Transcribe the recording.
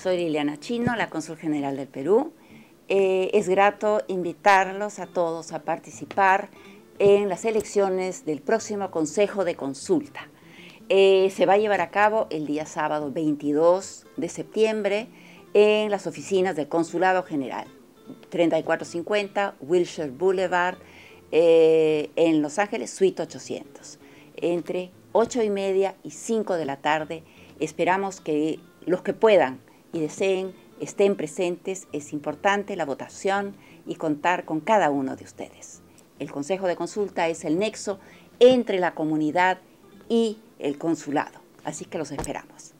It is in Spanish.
Soy Liliana Chino, la Cónsul General del Perú. Eh, es grato invitarlos a todos a participar en las elecciones del próximo Consejo de Consulta. Eh, se va a llevar a cabo el día sábado 22 de septiembre en las oficinas del Consulado General, 3450 Wilshire Boulevard, eh, en Los Ángeles, Suite 800. Entre 8 y media y 5 de la tarde esperamos que los que puedan y deseen estén presentes, es importante la votación y contar con cada uno de ustedes. El Consejo de Consulta es el nexo entre la comunidad y el consulado, así que los esperamos.